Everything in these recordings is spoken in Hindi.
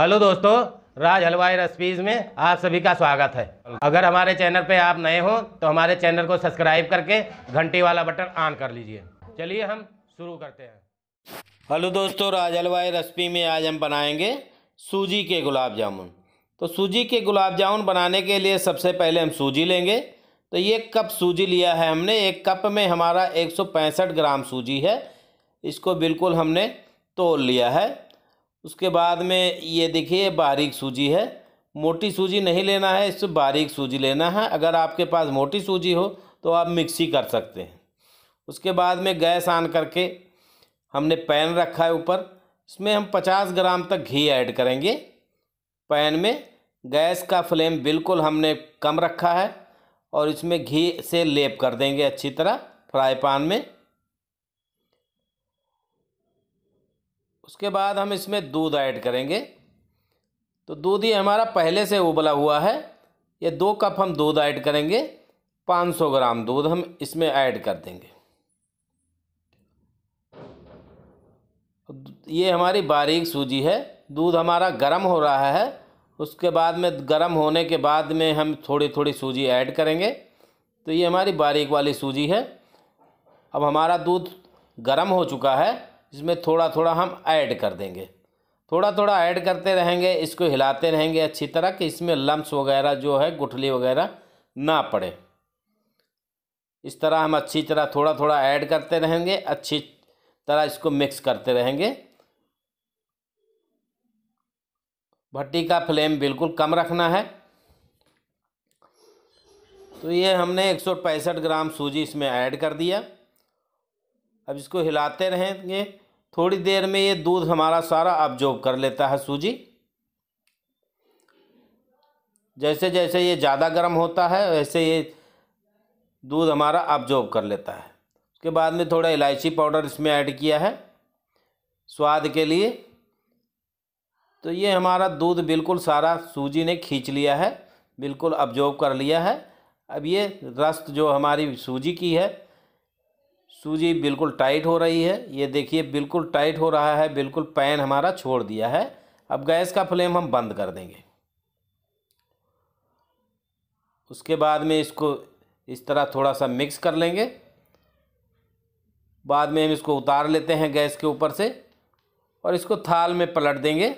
हेलो दोस्तों राज हलवाई रेसिपीज़ में आप सभी का स्वागत है अगर हमारे चैनल पे आप नए हो तो हमारे चैनल को सब्सक्राइब करके घंटी वाला बटन ऑन कर लीजिए चलिए हम शुरू करते हैं हेलो दोस्तों राज हलवाई रेसिपी में आज हम बनाएंगे सूजी के गुलाब जामुन तो सूजी के गुलाब जामुन बनाने के लिए सबसे पहले हम सूजी लेंगे तो ये कप सूजी लिया है हमने एक कप में हमारा एक ग्राम सूजी है इसको बिल्कुल हमने तोल लिया है उसके बाद में ये देखिए बारीक सूजी है मोटी सूजी नहीं लेना है इससे बारीक सूजी लेना है अगर आपके पास मोटी सूजी हो तो आप मिक्सी कर सकते हैं उसके बाद में गैस ऑन करके हमने पैन रखा है ऊपर इसमें हम पचास ग्राम तक घी ऐड करेंगे पैन में गैस का फ्लेम बिल्कुल हमने कम रखा है और इसमें घी से लेप कर देंगे अच्छी तरह फ्राई पान में उसके बाद हम इसमें दूध ऐड करेंगे तो दूध ही हमारा पहले से उबला हुआ है ये दो कप हम दूध ऐड करेंगे 500 ग्राम दूध हम इसमें ऐड कर देंगे ये हमारी बारीक सूजी है दूध हमारा गर्म हो रहा है उसके बाद में गर्म होने के बाद में हम थोड़ी थोड़ी सूजी ऐड करेंगे तो ये हमारी बारीक वाली सूजी है अब हमारा दूध गर्म हो चुका है इसमें थोड़ा थोड़ा हम ऐड कर देंगे थोड़ा थोड़ा ऐड करते रहेंगे इसको हिलाते रहेंगे अच्छी तरह कि इसमें लम्स वगैरह जो है गुठली वगैरह ना पड़े इस तरह हम अच्छी तरह थोड़ा थोड़ा ऐड करते रहेंगे अच्छी तरह इसको मिक्स करते रहेंगे भट्टी का फ्लेम बिल्कुल कम रखना है तो ये हमने एक ग्राम सूजी इसमें ऐड कर दिया अब इसको हिलाते रहेंगे थोड़ी देर में ये दूध हमारा सारा ऑब्जॉर्व कर लेता है सूजी जैसे जैसे ये ज़्यादा गर्म होता है वैसे ये दूध हमारा ऑब्जॉर्व कर लेता है उसके बाद में थोड़ा इलायची पाउडर इसमें ऐड किया है स्वाद के लिए तो ये हमारा दूध बिल्कुल सारा सूजी ने खींच लिया है बिल्कुल ऑब्जॉर्व कर लिया है अब ये रस्त जो हमारी सूजी की है सूजी बिल्कुल टाइट हो रही है ये देखिए बिल्कुल टाइट हो रहा है बिल्कुल पैन हमारा छोड़ दिया है अब गैस का फ्लेम हम बंद कर देंगे उसके बाद में इसको इस तरह थोड़ा सा मिक्स कर लेंगे बाद में हम इसको उतार लेते हैं गैस के ऊपर से और इसको थाल में पलट देंगे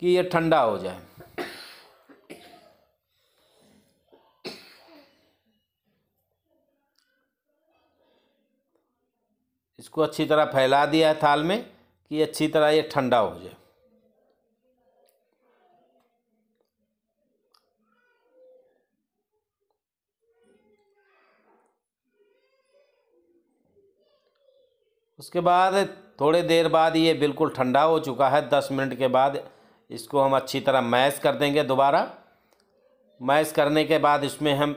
कि ये ठंडा हो जाए इसको अच्छी तरह फैला दिया है थाल में कि अच्छी तरह ये ठंडा हो जाए उसके बाद थोड़े देर बाद ये बिल्कुल ठंडा हो चुका है दस मिनट के बाद इसको हम अच्छी तरह मैश कर देंगे दोबारा मैश करने के बाद इसमें हम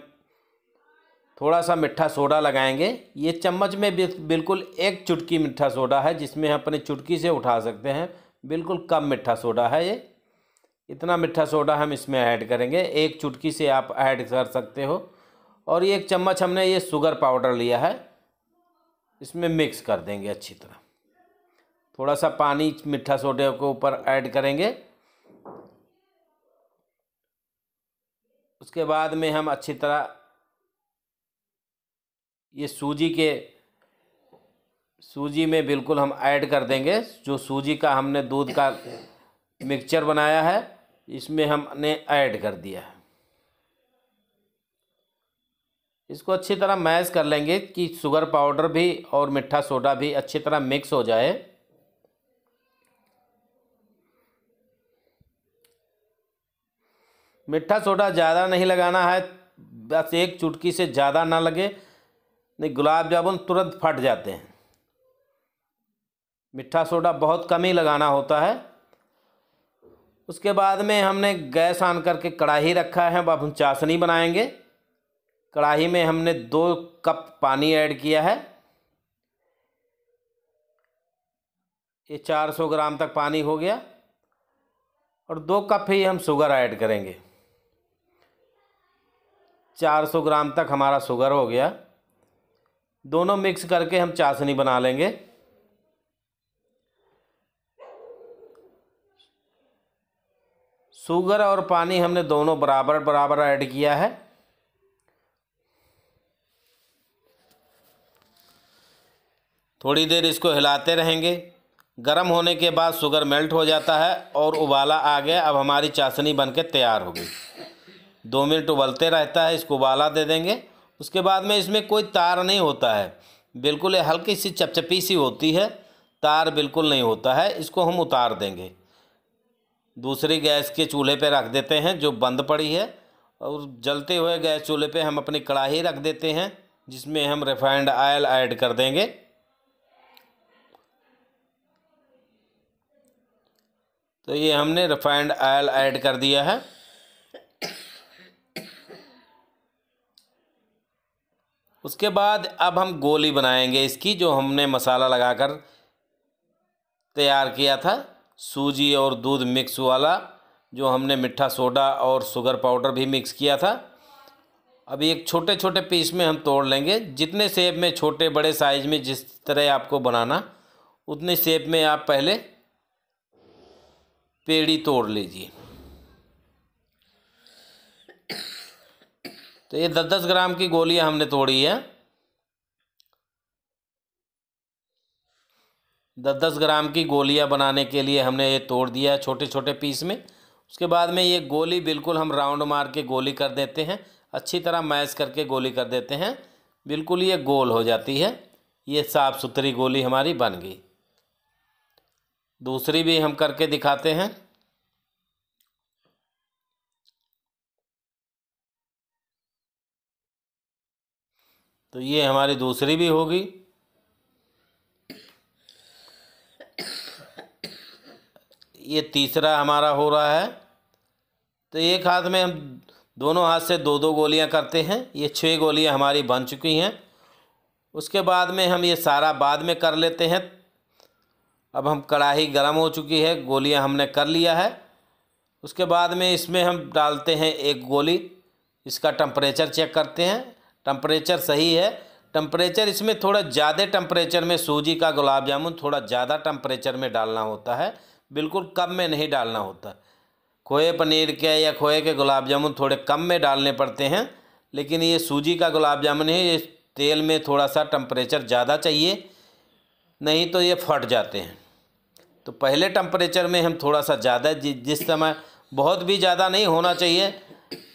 थोड़ा सा मिठा सोडा लगाएंगे ये चम्मच में बिल्कुल एक चुटकी मिठा सोडा है जिसमें हम अपने चुटकी से उठा सकते हैं बिल्कुल कम मिठा सोडा है ये इतना मिठा सोडा हम इसमें ऐड करेंगे एक चुटकी से आप ऐड कर सकते हो और ये एक चम्मच हमने ये शुगर पाउडर लिया है इसमें मिक्स कर देंगे अच्छी तरह थोड़ा सा पानी मिठा सोडे के ऊपर ऐड करेंगे उसके बाद में हम अच्छी तरह ये सूजी के सूजी में बिल्कुल हम ऐड कर देंगे जो सूजी का हमने दूध का मिक्सचर बनाया है इसमें हमने ऐड कर दिया है इसको अच्छी तरह मैश कर लेंगे कि शुगर पाउडर भी और मिठा सोडा भी अच्छी तरह मिक्स हो जाए मिठा सोडा ज़्यादा नहीं लगाना है बस एक चुटकी से ज़्यादा ना लगे नहीं गुलाब जामुन तुरंत फट जाते हैं मीठा सोडा बहुत कम ही लगाना होता है उसके बाद में हमने गैस ऑन करके कढ़ाही रखा है अब हम चाशनी बनाएंगे कढ़ाही में हमने दो कप पानी ऐड किया है ये 400 ग्राम तक पानी हो गया और दो कप ही हम शुगर ऐड करेंगे 400 ग्राम तक हमारा शुगर हो गया दोनों मिक्स करके हम चाशनी बना लेंगे शुगर और पानी हमने दोनों बराबर बराबर ऐड किया है थोड़ी देर इसको हिलाते रहेंगे गर्म होने के बाद शुगर मेल्ट हो जाता है और उबाला आ गया अब हमारी चाशनी बनके तैयार होगी दो मिनट उबलते रहता है इसको उबाला दे देंगे उसके बाद में इसमें कोई तार नहीं होता है बिल्कुल हल्की सी चपचपी सी होती है तार बिल्कुल नहीं होता है इसको हम उतार देंगे दूसरी गैस के चूल्हे पे रख देते हैं जो बंद पड़ी है और जलते हुए गैस चूल्हे पे हम अपनी कढ़ाई रख देते हैं जिसमें हम रिफाइंड आयल ऐड कर देंगे तो ये हमने रिफाइंड आयल ऐड कर दिया है उसके बाद अब हम गोली बनाएंगे इसकी जो हमने मसाला लगाकर तैयार किया था सूजी और दूध मिक्स वाला जो हमने मिठा सोडा और शुगर पाउडर भी मिक्स किया था अभी एक छोटे छोटे पीस में हम तोड़ लेंगे जितने सेप में छोटे बड़े साइज़ में जिस तरह आपको बनाना उतने सेप में आप पहले पेड़ी तोड़ लीजिए तो ये दस दस ग्राम की गोलियाँ हमने तोड़ी है दस दस ग्राम की गोलियाँ बनाने के लिए हमने ये तोड़ दिया है छोटे छोटे पीस में उसके बाद में ये गोली बिल्कुल हम राउंड मार के गोली कर देते हैं अच्छी तरह मैश करके गोली कर देते हैं बिल्कुल ये गोल हो जाती है ये साफ़ सुथरी गोली हमारी बन गई दूसरी भी हम करके दिखाते हैं तो ये हमारी दूसरी भी होगी ये तीसरा हमारा हो रहा है तो एक हाथ में हम दोनों हाथ से दो दो गोलियां करते हैं ये छः गोलियां हमारी बन चुकी हैं उसके बाद में हम ये सारा बाद में कर लेते हैं अब हम कढ़ाही गर्म हो चुकी है गोलियां हमने कर लिया है उसके बाद में इसमें हम डालते हैं एक गोली इसका टम्परेचर चेक करते हैं टम्परेचर सही है टम्परेचर इसमें थोड़ा ज़्यादा टम्परेचर में सूजी का गुलाब जामुन थोड़ा ज़्यादा टम्परेचर में डालना होता है बिल्कुल कम में नहीं डालना होता खोए पनीर के या खोए के गुलाब जामुन थोड़े कम में डालने पड़ते हैं लेकिन ये सूजी का गुलाब जामुन है ये तेल में थोड़ा सा टम्परेचर ज़्यादा चाहिए नहीं तो ये फट जाते हैं तो पहले टम्परेचर में हम थोड़ा सा ज़्यादा जिस समय बहुत भी ज़्यादा नहीं होना चाहिए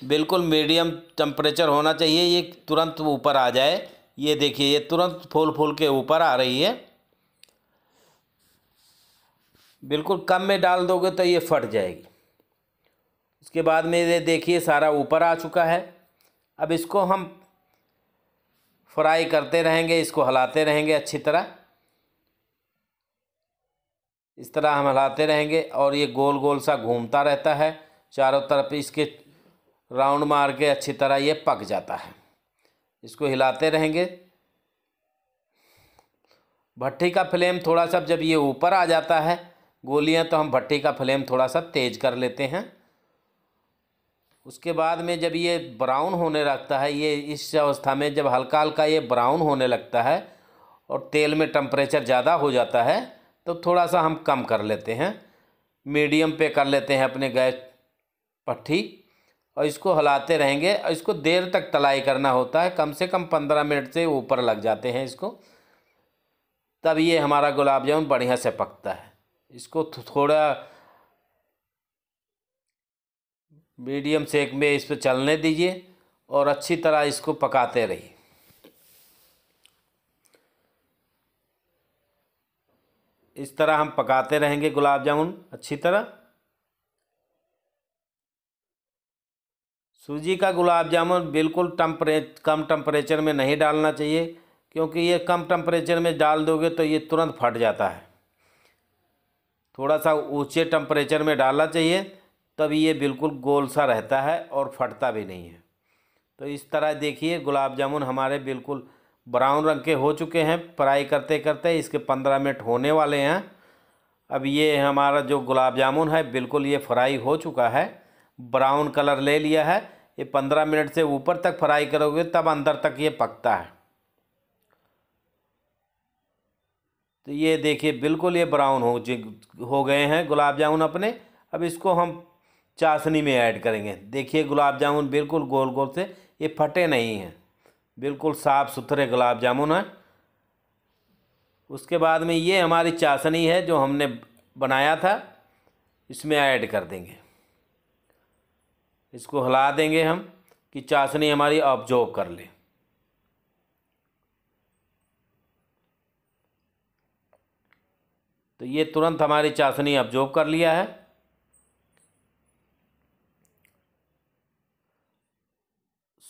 बिल्कुल मीडियम टेम्परेचर होना चाहिए ये तुरंत ऊपर आ जाए ये देखिए ये तुरंत फूल फूल के ऊपर आ रही है बिल्कुल कम में डाल दोगे तो ये फट जाएगी उसके बाद में ये देखिए सारा ऊपर आ चुका है अब इसको हम फ्राई करते रहेंगे इसको हलाते रहेंगे अच्छी तरह इस तरह हम हलाते रहेंगे और ये गोल गोल सा घूमता रहता है चारों तरफ इसके राउंड मार के अच्छी तरह ये पक जाता है इसको हिलाते रहेंगे भट्टी का फ्लेम थोड़ा सा जब ये ऊपर आ जाता है गोलियां तो हम भट्टी का फ्लेम थोड़ा सा तेज कर लेते हैं उसके बाद में जब ये ब्राउन होने लगता है ये इस अवस्था में जब हल्का हल्का ये ब्राउन होने लगता है और तेल में टम्परेचर ज़्यादा हो जाता है तो थोड़ा सा हम कम कर लेते हैं मीडियम पे कर लेते हैं अपने गैस पट्टी और इसको हलाते रहेंगे और इसको देर तक तलाई करना होता है कम से कम पंद्रह मिनट से ऊपर लग जाते हैं इसको तब ये हमारा गुलाब जामुन बढ़िया से पकता है इसको थोड़ा मीडियम सेक में इस पर चलने दीजिए और अच्छी तरह इसको पकाते रहिए इस तरह हम पकाते रहेंगे गुलाब जामुन अच्छी तरह सूजी का गुलाब जामुन बिल्कुल टम्परे कम टम्परेचर में नहीं डालना चाहिए क्योंकि ये कम टम्परेचर में डाल दोगे तो ये तुरंत फट जाता है थोड़ा सा ऊँचे टम्परेचर में डालना चाहिए तब ये बिल्कुल गोल सा रहता है और फटता भी नहीं है तो इस तरह देखिए गुलाब जामुन हमारे बिल्कुल ब्राउन रंग के हो चुके हैं फ्राई करते करते इसके पंद्रह मिनट होने वाले हैं अब ये हमारा जो गुलाब जामुन है बिल्कुल ये फ्राई हो चुका है ब्राउन कलर ले लिया है ये पंद्रह मिनट से ऊपर तक फ्राई करोगे तब अंदर तक ये पकता है तो ये देखिए बिल्कुल ये ब्राउन हो हो गए हैं गुलाब जामुन अपने अब इसको हम चाशनी में ऐड करेंगे देखिए गुलाब जामुन बिल्कुल गोल गोल से ये फटे नहीं हैं बिल्कुल साफ़ सुथरे गुलाब जामुन हैं उसके बाद में ये हमारी चाशनी है जो हमने बनाया था इसमें ऐड कर देंगे इसको हिला देंगे हम कि चाशनी हमारी ऑब्जॉर्व कर ले तो ये तुरंत हमारी चाशनी ऑब्जॉर्व कर लिया है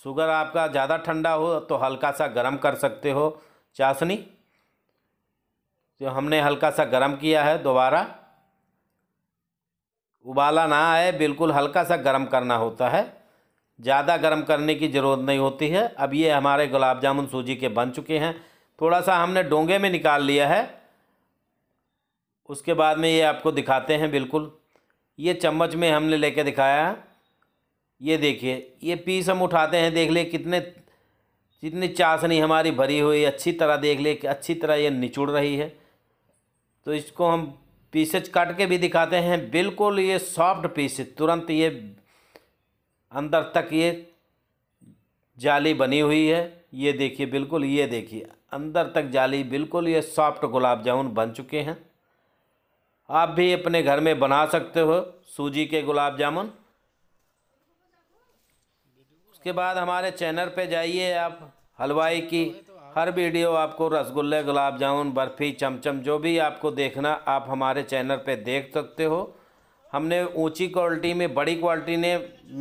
शुगर आपका ज़्यादा ठंडा हो तो हल्का सा गर्म कर सकते हो चाशनी जो हमने हल्का सा गर्म किया है दोबारा उबाला ना आए बिल्कुल हल्का सा गर्म करना होता है ज़्यादा गर्म करने की ज़रूरत नहीं होती है अब ये हमारे गुलाब जामुन सूजी के बन चुके हैं थोड़ा सा हमने डोंगे में निकाल लिया है उसके बाद में ये आपको दिखाते हैं बिल्कुल ये चम्मच में हमने लेके दिखाया है ये देखिए ये पीस हम उठाते हैं देख लिए कितने जितनी चाशनी हमारी भरी हुई अच्छी तरह देख लिए अच्छी तरह ये निचुड़ रही है तो इसको हम पीसेज काट के भी दिखाते हैं बिल्कुल ये सॉफ्ट पीस तुरंत ये अंदर तक ये जाली बनी हुई है ये देखिए बिल्कुल ये देखिए अंदर तक जाली बिल्कुल ये सॉफ्ट गुलाब जामुन बन चुके हैं आप भी अपने घर में बना सकते हो सूजी के गुलाब जामुन उसके बाद हमारे चैनल पे जाइए आप हलवाई की हर वीडियो आपको रसगुल्ले गुलाब जामुन बर्फ़ी चमचम जो भी आपको देखना आप हमारे चैनल पे देख सकते हो हमने ऊंची क्वालिटी में बड़ी क्वालिटी ने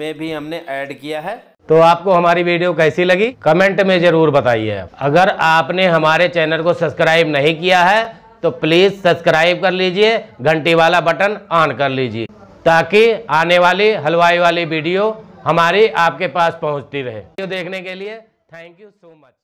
में भी हमने ऐड किया है तो आपको हमारी वीडियो कैसी लगी कमेंट में ज़रूर बताइए अगर आपने हमारे चैनल को सब्सक्राइब नहीं किया है तो प्लीज़ सब्सक्राइब कर लीजिए घंटी वाला बटन ऑन कर लीजिए ताकि आने वाली हलवाई वाली वीडियो हमारी आपके पास पहुंचती रहे वीडियो देखने के लिए थैंक यू सो मच